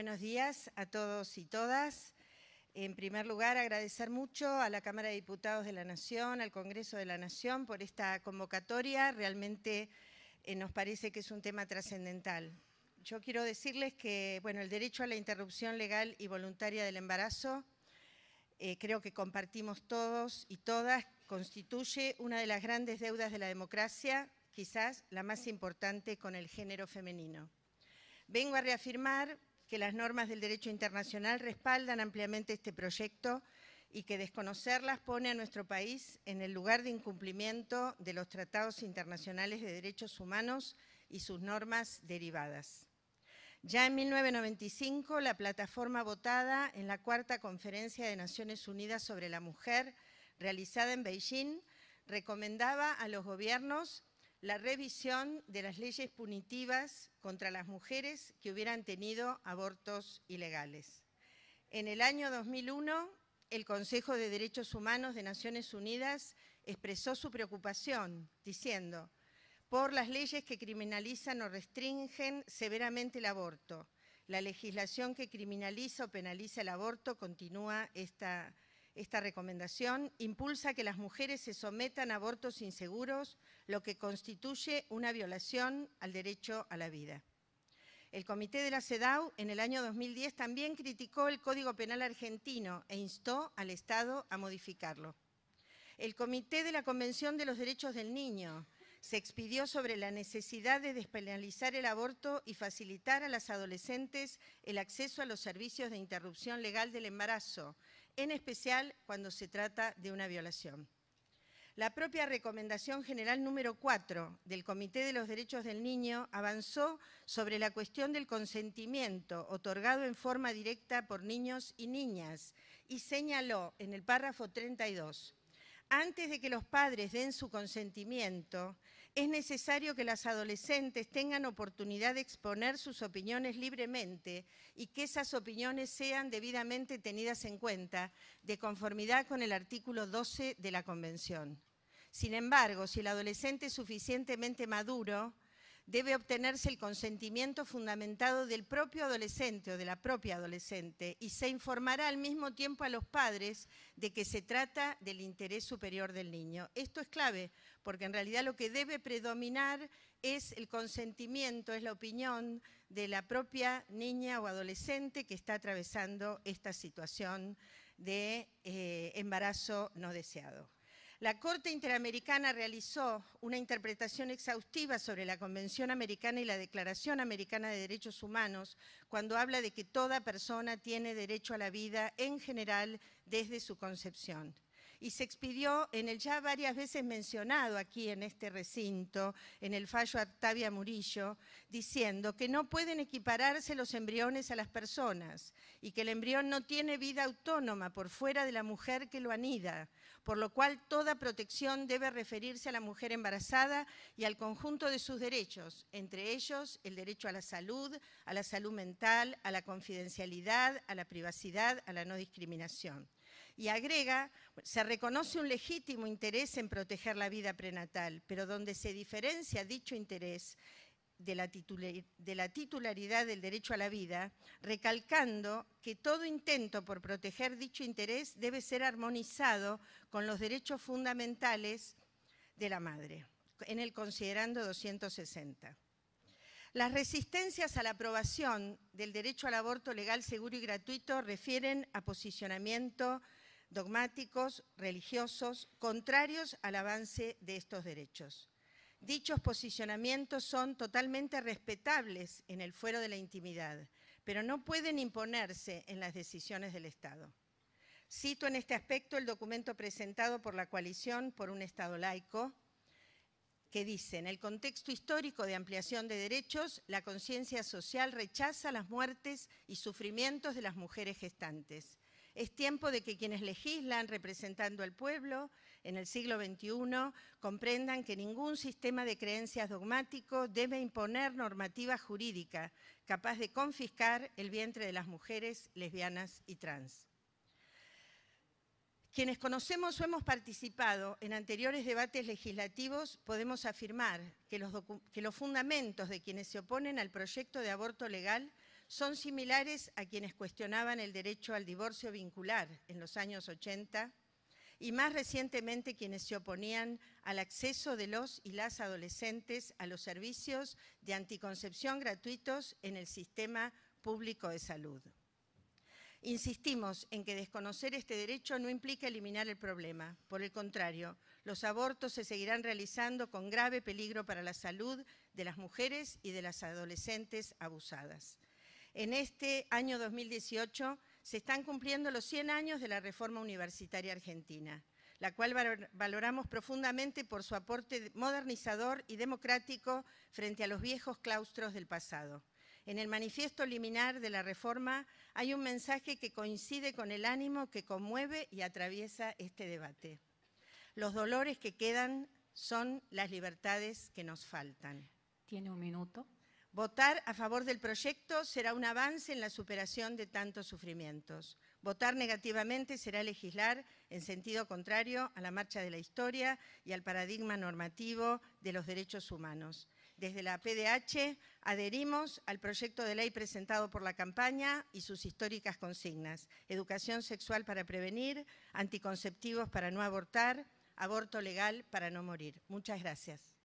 Buenos días a todos y todas. En primer lugar, agradecer mucho a la Cámara de Diputados de la Nación, al Congreso de la Nación por esta convocatoria. Realmente eh, nos parece que es un tema trascendental. Yo quiero decirles que bueno, el derecho a la interrupción legal y voluntaria del embarazo, eh, creo que compartimos todos y todas, constituye una de las grandes deudas de la democracia, quizás la más importante con el género femenino. Vengo a reafirmar que las normas del derecho internacional respaldan ampliamente este proyecto y que desconocerlas pone a nuestro país en el lugar de incumplimiento de los tratados internacionales de derechos humanos y sus normas derivadas. Ya en 1995, la plataforma votada en la Cuarta Conferencia de Naciones Unidas sobre la Mujer, realizada en Beijing, recomendaba a los gobiernos la revisión de las leyes punitivas contra las mujeres que hubieran tenido abortos ilegales. En el año 2001, el Consejo de Derechos Humanos de Naciones Unidas expresó su preocupación, diciendo, por las leyes que criminalizan o restringen severamente el aborto. La legislación que criminaliza o penaliza el aborto continúa esta esta recomendación impulsa que las mujeres se sometan a abortos inseguros, lo que constituye una violación al derecho a la vida. El comité de la CEDAW en el año 2010 también criticó el Código Penal argentino e instó al Estado a modificarlo. El comité de la Convención de los Derechos del Niño se expidió sobre la necesidad de despenalizar el aborto y facilitar a las adolescentes el acceso a los servicios de interrupción legal del embarazo en especial cuando se trata de una violación. La propia Recomendación General número 4 del Comité de los Derechos del Niño avanzó sobre la cuestión del consentimiento otorgado en forma directa por niños y niñas y señaló en el párrafo 32, antes de que los padres den su consentimiento, es necesario que las adolescentes tengan oportunidad de exponer sus opiniones libremente y que esas opiniones sean debidamente tenidas en cuenta de conformidad con el artículo 12 de la Convención. Sin embargo, si el adolescente es suficientemente maduro, debe obtenerse el consentimiento fundamentado del propio adolescente o de la propia adolescente y se informará al mismo tiempo a los padres de que se trata del interés superior del niño. Esto es clave porque en realidad lo que debe predominar es el consentimiento, es la opinión de la propia niña o adolescente que está atravesando esta situación de eh, embarazo no deseado. La Corte Interamericana realizó una interpretación exhaustiva sobre la Convención Americana y la Declaración Americana de Derechos Humanos cuando habla de que toda persona tiene derecho a la vida en general desde su concepción y se expidió en el ya varias veces mencionado aquí en este recinto, en el fallo Octavia Murillo, diciendo que no pueden equipararse los embriones a las personas y que el embrión no tiene vida autónoma por fuera de la mujer que lo anida, por lo cual toda protección debe referirse a la mujer embarazada y al conjunto de sus derechos, entre ellos el derecho a la salud, a la salud mental, a la confidencialidad, a la privacidad, a la no discriminación. Y agrega, se reconoce un legítimo interés en proteger la vida prenatal, pero donde se diferencia dicho interés de la, titularidad del derecho a la vida, recalcando que todo intento por proteger dicho interés debe ser armonizado con los derechos fundamentales de la madre, en el considerando 260. Las resistencias a la aprobación del derecho al aborto legal, seguro y gratuito refieren a posicionamiento dogmáticos, religiosos, contrarios al avance de estos derechos. Dichos posicionamientos son totalmente respetables en el fuero de la intimidad, pero no pueden imponerse en las decisiones del Estado. Cito en este aspecto el documento presentado por la coalición por un Estado laico, que dice, en el contexto histórico de ampliación de derechos, la conciencia social rechaza las muertes y sufrimientos de las mujeres gestantes. Es tiempo de que quienes legislan representando al pueblo en el siglo XXI comprendan que ningún sistema de creencias dogmático debe imponer normativa jurídica capaz de confiscar el vientre de las mujeres lesbianas y trans. Quienes conocemos o hemos participado en anteriores debates legislativos podemos afirmar que los, que los fundamentos de quienes se oponen al proyecto de aborto legal son similares a quienes cuestionaban el derecho al divorcio vincular en los años 80 y más recientemente quienes se oponían al acceso de los y las adolescentes a los servicios de anticoncepción gratuitos en el sistema público de salud. Insistimos en que desconocer este derecho no implica eliminar el problema. Por el contrario, los abortos se seguirán realizando con grave peligro para la salud de las mujeres y de las adolescentes abusadas en este año 2018 se están cumpliendo los 100 años de la reforma universitaria argentina, la cual valoramos profundamente por su aporte modernizador y democrático frente a los viejos claustros del pasado. En el manifiesto liminar de la reforma hay un mensaje que coincide con el ánimo que conmueve y atraviesa este debate. Los dolores que quedan son las libertades que nos faltan. Tiene un minuto. Votar a favor del proyecto será un avance en la superación de tantos sufrimientos. Votar negativamente será legislar en sentido contrario a la marcha de la historia y al paradigma normativo de los derechos humanos. Desde la PDH adherimos al proyecto de ley presentado por la campaña y sus históricas consignas. Educación sexual para prevenir, anticonceptivos para no abortar, aborto legal para no morir. Muchas gracias.